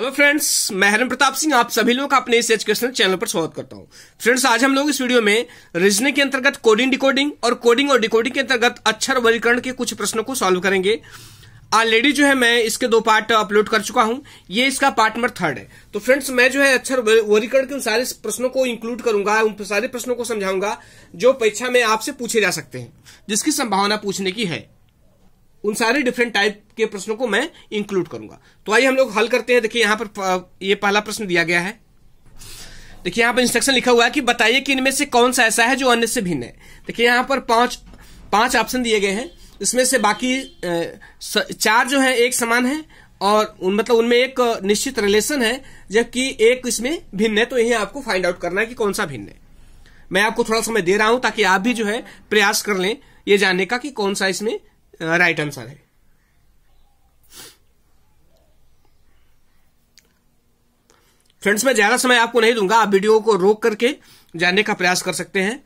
hello friends मैं हरम प्रताप सिंह आप सभी लोग का अपने इस एजुकेशनल चैनल पर स्वागत करता हूं फ्रेंड्स आज हम लोग इस वीडियो में रीजनिंग के अंतर्गत कोडिंग डिकोडिंग और कोडिंग और डिकोडिंग के अंतर्गत अक्षर वर्गीकरण के कुछ प्रश्नों को सॉल्व करेंगे ऑलरेडी जो है मैं इसके दो पार्ट अपलोड कर चुका हूं ये इसका पार्ट नंबर थर्ड है तो फ्रेंड्स मैं जो है अक्षर वर्गीकरण के उन सारे प्रश्नों को इंक्लूड करूंगा उन सारे प्रश्नों को समझाऊंगा जो परीक्षा में आपसे पूछे जा सकते हैं जिसकी संभावना पूछने की है उन सारे डिफरेंट टाइप के प्रश्नों को मैं इंक्लूड करूंगा तो आइए हम लोग हल करते हैं देखिए यहां पर ये पहला प्रश्न दिया गया है देखिए यहां पर इंस्ट्रक्शन लिखा हुआ है कि बताइए कि इनमें से कौन सा ऐसा है जो अन्य से भिन्न है देखिए यहां पर पांच पांच ऑप्शन दिए गए हैं इसमें से बाकी चार जो है एक समान है और उन मतलब उनमें एक निश्चित रिलेशन है जबकि एक इसमें भिन्न है तो यही आपको फाइंड आउट करना है कि कौन सा भिन्न है मैं आपको थोड़ा समय दे रहा हूं ताकि आप भी जो है प्रयास कर लें ये जानने का कि कौन सा इसमें राइट आंसर है फ्रेंड्स मैं ज्यादा समय आपको नहीं दूंगा आप वीडियो को रोक करके जानने का प्रयास कर सकते हैं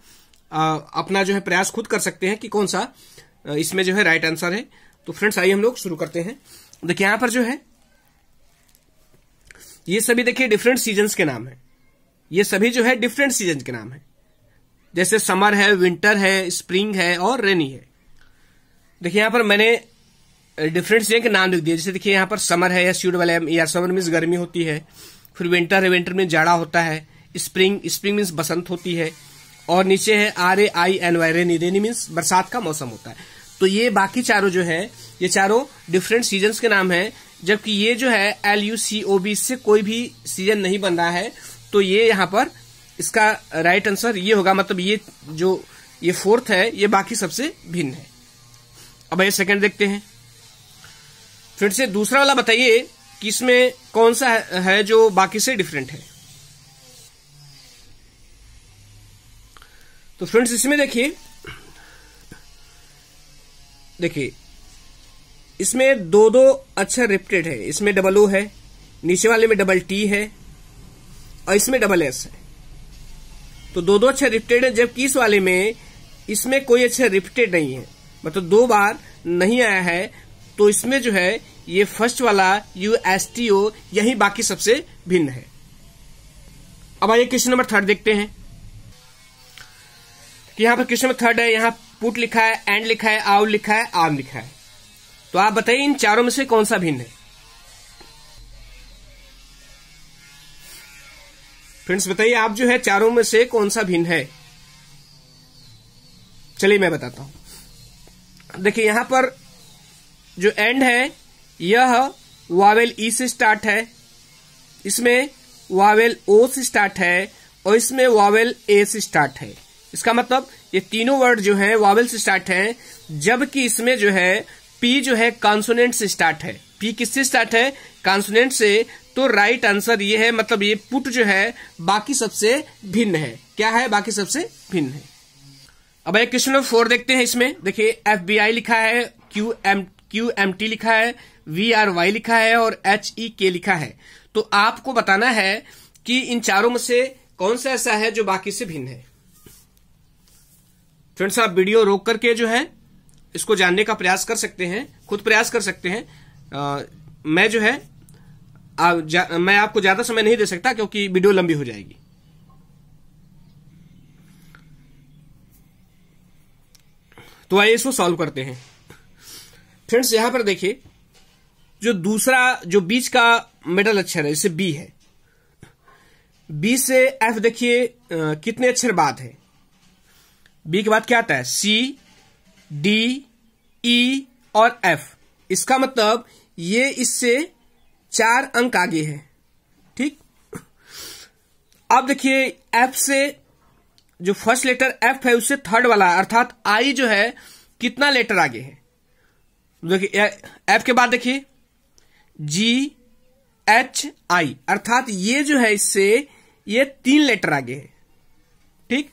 आ, अपना जो है प्रयास खुद कर सकते हैं कि कौन सा इसमें जो है राइट आंसर है तो फ्रेंड्स आइए हम लोग शुरू करते हैं देखिए यहां पर जो है ये सभी देखिए डिफरेंट सीजन के नाम है ये सभी जो है डिफरेंट सीजन के नाम है जैसे समर है विंटर है स्प्रिंग है और रेनी है देखिए यहाँ पर मैंने डिफरेंट सीजन के नाम लिख दिया जैसे देखिए यहाँ पर समर है या सीड वाले या समर मीन्स गर्मी होती है फिर विंटर है विंटर में जाड़ा होता है स्प्रिंग स्प्रिंग मीन्स बसंत होती है और नीचे है R A I N Y rainy rainy means बरसात का मौसम होता है तो ये बाकी चारों जो है ये चारों डिफरेंट सीजन के नाम है जबकि ये जो है L U C O B से कोई भी सीजन नहीं बन रहा है तो ये यहाँ पर इसका राइट आंसर ये होगा मतलब ये जो ये फोर्थ है ये बाकी सबसे भिन्न है अब ये सेकंड देखते हैं फिर से दूसरा वाला बताइए कि इसमें कौन सा है जो बाकी से डिफरेंट है तो फ्रेंड्स इसमें देखिए देखिए इसमें दो दो अच्छा रिप्टेड है इसमें डबल ओ है नीचे वाले में डबल टी है और इसमें डबल एस है तो दो दो अच्छा रिप्टेड है जबकि इस वाले में इसमें कोई अच्छा रिप्टेड नहीं है मतलब दो बार नहीं आया है तो इसमें जो है ये फर्स्ट वाला यू एस टी ओ यही बाकी सबसे भिन्न है अब आइए क्वेश्चन नंबर थर्ड देखते हैं कि यहां पर क्वेश्चन नंबर थर्ड है यहां पुट लिखा है एंड लिखा है आउ लिखा है आम लिखा है तो आप बताइए इन चारों में से कौन सा भिन्न है फ्रेंड्स बताइए आप जो है चारों में से कौन सा भिन्न है चलिए मैं बताता हूं देखिए यहां पर जो एंड है यह वावेल ई e से स्टार्ट है इसमें वावेल ओ से स्टार्ट है और इसमें वावेल ए से स्टार्ट है इसका मतलब ये तीनों वर्ड जो है वावेल से स्टार्ट है जबकि इसमें जो है पी जो है कॉन्सोनेंट से स्टार्ट है पी किससे स्टार्ट है कॉन्सोनेंट से तो राइट आंसर ये है मतलब ये पुट जो है बाकी सबसे भिन्न है क्या है बाकी सबसे भिन्न है अब एक क्वेश्चन नंबर फोर देखते हैं इसमें देखिए एफ लिखा है Q M Q M T लिखा है वी आर वाई लिखा है और एच ई के लिखा है तो आपको बताना है कि इन चारों में से कौन सा ऐसा है जो बाकी से भिन्न है फ्रेंड्स आप वीडियो रोक करके जो है इसको जानने का प्रयास कर सकते हैं खुद प्रयास कर सकते हैं आ, मैं जो है आ, जा, मैं आपको ज्यादा समय नहीं दे सकता क्योंकि वीडियो लंबी हो जाएगी तो आइए इसको सॉल्व करते हैं फ्रेंड्स यहां पर देखिए जो दूसरा जो बीच का मेडल अक्षर है जैसे बी है बी से एफ देखिए कितने अक्षर बाद है बी के बाद क्या आता है सी डी ई और एफ इसका मतलब ये इससे चार अंक आगे है ठीक अब देखिए एफ से जो फर्स्ट लेटर एफ है उससे थर्ड वाला अर्थात आई जो है कितना लेटर आगे है देखिए एफ के बाद देखिए जी एच आई अर्थात ये जो है इससे ये तीन लेटर आगे है ठीक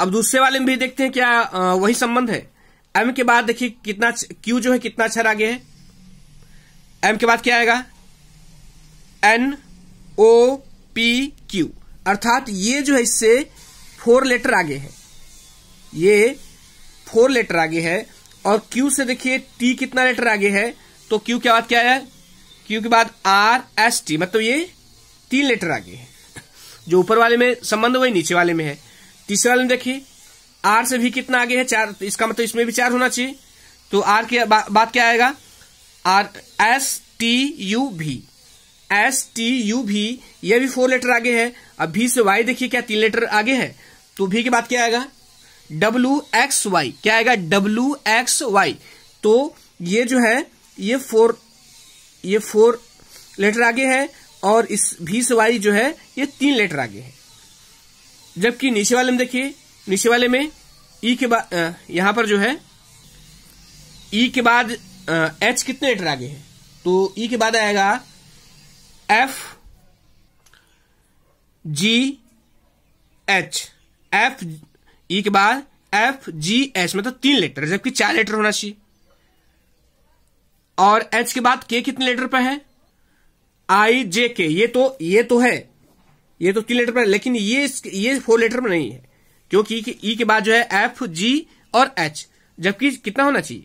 अब दूसरे वाले में भी देखते हैं क्या आ, वही संबंध है एम के बाद देखिए कितना क्यू जो है कितना अक्षर आगे है एम के बाद क्या आएगा एन ओ पी क्यू अर्थात ये जो है इससे फोर लेटर आगे है ये फोर लेटर आगे है और क्यू से देखिए टी कितना लेटर आगे है तो क्यू के बाद क्या है क्यू के बाद आर एस टी मतलब ये तीन लेटर आगे है जो ऊपर वाले में संबंध वही नीचे वाले में है तीसरे वाले में देखिए आर से भी कितना आगे है चार तो इसका मतलब इसमें भी चार होना चाहिए तो आर के बा, बात क्या आएगा आर एस टी यू भी एस टी यू भी ये भी फोर लेटर आगे है अब भी से वाई देखिए क्या तीन लेटर आगे है तो भी के बाद क्या आएगा डब्ल्यू एक्स वाई क्या आएगा डब्ल्यू एक्स वाई तो ये जो है ये फोर ये फोर लेटर आगे है और इस भी से वाई जो है ये तीन लेटर आगे है जबकि नीचे वाले में देखिए नीचे वाले में ई e के बाद यहां पर जो है ई e के बाद एच कितने लेटर आगे है तो ई e के बाद आएगा F G H F E के बाद एफ जी एच मतलब तीन लेटर जबकि चार लेटर होना चाहिए और एच के बाद के कितने लेटर पर है आई जे के ये तो ये तो है ये तो तीन लेटर पर है लेकिन ये ये फोर लेटर पर नहीं है क्योंकि ई e के, e के बाद जो है एफ जी और एच जबकि कितना होना चाहिए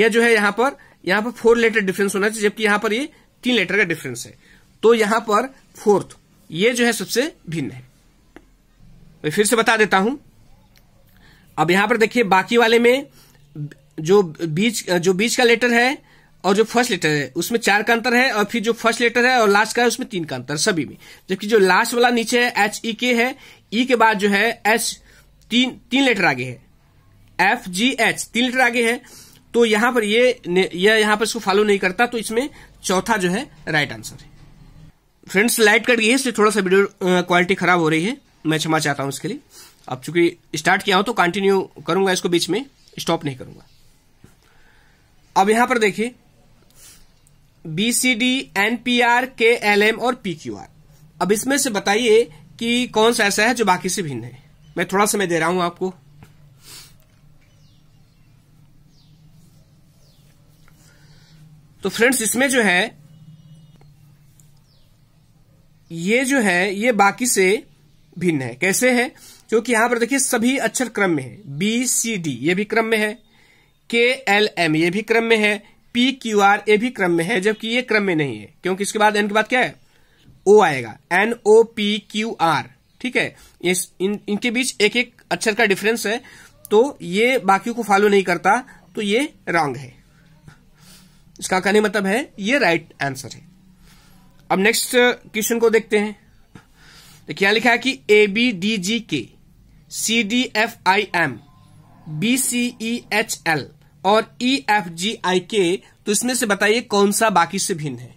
यह जो है यहां पर यहां पर फोर लेटर डिफरेंस होना चाहिए जबकि यहां पर ये तीन लेटर का डिफरेंस है तो यहां पर फोर्थ ये जो है सबसे भिन्न है मैं फिर से बता देता हूं अब यहां पर देखिए बाकी वाले में जो बीच जो बीच का लेटर है और जो फर्स्ट लेटर है उसमें चार का अंतर है और फिर जो फर्स्ट लेटर है और लास्ट का है उसमें तीन का अंतर सभी में जबकि जो लास्ट वाला नीचे है एच ई के है ई e के बाद जो है एच तीन तीन लेटर आगे है एफ जी एच तीन लेटर आगे है तो यहां पर ये यह यहां पर इसको फॉलो नहीं करता तो इसमें चौथा जो है राइट आंसर है फ्रेंड्स लाइट कट गई है इसलिए थोड़ा सा वीडियो क्वालिटी खराब हो रही है मैं क्षमा चाहता हूँ इसके लिए अब चूंकि स्टार्ट किया हो तो कंटिन्यू करूंगा इसको बीच में स्टॉप नहीं करूंगा अब यहां पर देखिए B C D N P R K L M और पी क्यू आर अब इसमें से बताइए कि कौन सा ऐसा है जो बाकी से भिन्न है मैं थोड़ा समय दे रहा हूं आपको तो फ्रेंड्स इसमें जो है ये जो है ये बाकी से भिन्न है कैसे है क्योंकि यहां पर देखिए सभी अक्षर क्रम में है बी सी डी ये भी क्रम में है के एल एम ये भी क्रम में है पी क्यू आर ये भी क्रम में है जबकि ये क्रम में नहीं है क्योंकि इसके बाद एन के बाद क्या है ओ आएगा N O P Q R ठीक है इस इन इनके बीच एक एक अक्षर का डिफरेंस है तो ये बाकी को फॉलो नहीं करता तो ये रॉन्ग है इसका कहने मतलब है ये राइट आंसर है अब नेक्स्ट क्वेश्चन uh, को देखते हैं देखिए यहां लिखा है कि A B D G K C D F I M B C E H L और ई एफ जी आई के तो इसमें से बताइए कौन सा बाकी से भिन्न है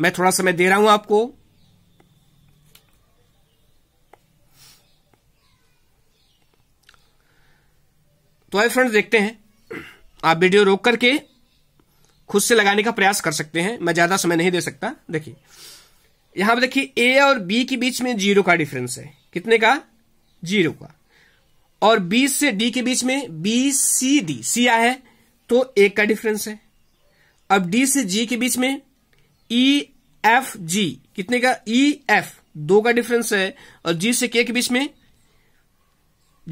मैं थोड़ा समय दे रहा हूं आपको तो आई फ्रेंड्स देखते हैं आप वीडियो रोक करके खुद से लगाने का प्रयास कर सकते हैं मैं ज़्यादा समय नहीं दे सकता देखिए यहां पर देखिए ए और बी के बीच में जीरो का डिफरेंस है कितने का जीरो का और बी से डी के बीच में बी सी डी सी आया है तो एक का डिफरेंस है अब डी से जी के बीच में ई एफ जी कितने का ई e, एफ दो का डिफरेंस है और जी से के के बीच में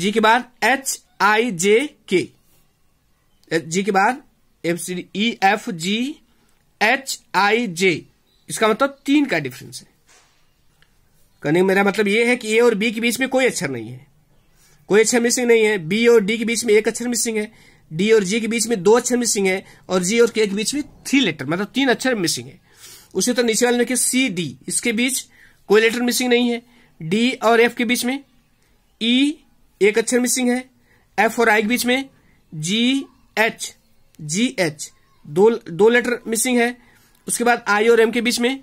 जी के बाद एच आई जे के जी के बाद F C D e E F G H I J इसका मतलब तीन का डिफरेंस है कहने मेरा मतलब ये है कि ए और बी के बीच में कोई अक्षर नहीं है कोई अक्षर मिसिंग नहीं है बी और डी के बीच में एक अक्षर मिसिंग है डी और जी के बीच में दो अक्षर मिसिंग है और जी और के के बीच में थ्री लेटर मतलब तीन अक्षर मिसिंग है उसी तरह नीचे वाले सी डी इसके बीच कोई लेटर मिसिंग नहीं है डी और एफ के बीच में ई e, एक अक्षर मिसिंग है एफ और आई के बीच में जी एच जी एच दो दो लेटर मिसिंग है उसके बाद आई और एम के बीच में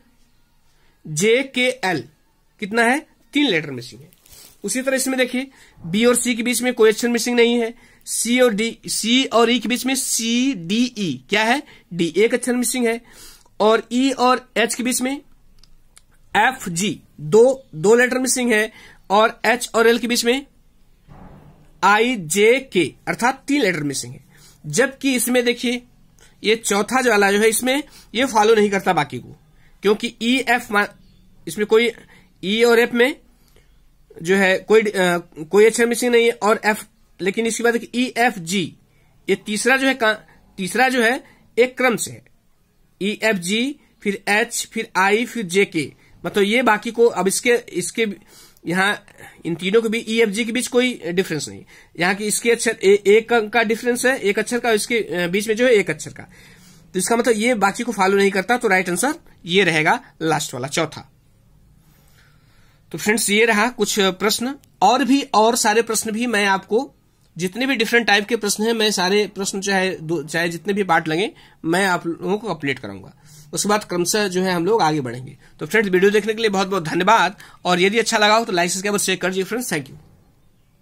जे के एल कितना है तीन लेटर मिसिंग है उसी तरह इसमें देखिए बी और सी के बीच में कोई अक्षर मिसिंग नहीं है सी और डी सी और ई e के बीच में सी डी ई क्या है डी एक अक्षर मिसिंग है और ई e और एच के बीच में एफ जी दो दो लेटर मिसिंग है और एच और एल के बीच में आई जे के अर्थात तीन लेटर मिसिंग है जबकि इसमें देखिए ये चौथा जो वाला जो है इसमें ये फॉलो नहीं करता बाकी को क्योंकि ई e, एफ इसमें कोई ई e और एफ में जो है कोई आ, कोई अक्षर मिसिंग नहीं है और एफ लेकिन इसके बाद ई एफ जी ये तीसरा जो है का, तीसरा जो है एक क्रम से है ई एफ जी फिर एच फिर आई फिर जे के मतलब ये बाकी को अब इसके इसके यहाँ इन तीनों के बीच ई एफ जी के बीच कोई डिफरेंस नहीं यहाँ की इसके अक्षर एक का डिफरेंस है एक अक्षर का इसके बीच में जो है एक अक्षर का तो इसका मतलब ये बाकी को फॉलो नहीं करता तो राइट आंसर ये रहेगा लास्ट वाला चौथा तो फ्रेंड्स ये रहा कुछ प्रश्न और भी और सारे प्रश्न भी मैं आपको जितने भी डिफरेंट टाइप के प्रश्न हैं मैं सारे प्रश्न चाहे चाहे जितने भी पार्ट लगे मैं आप लोगों को अपडेट कराऊंगा उसके बाद क्रमशः जो है हम लोग आगे बढ़ेंगे तो फ्रेंड्स वीडियो देखने के लिए बहुत बहुत धन्यवाद और यदि अच्छा लगा हो तो लाइक सब्सक्राइब और शेयर कर दीजिए फ्रेंड्स थैंक यू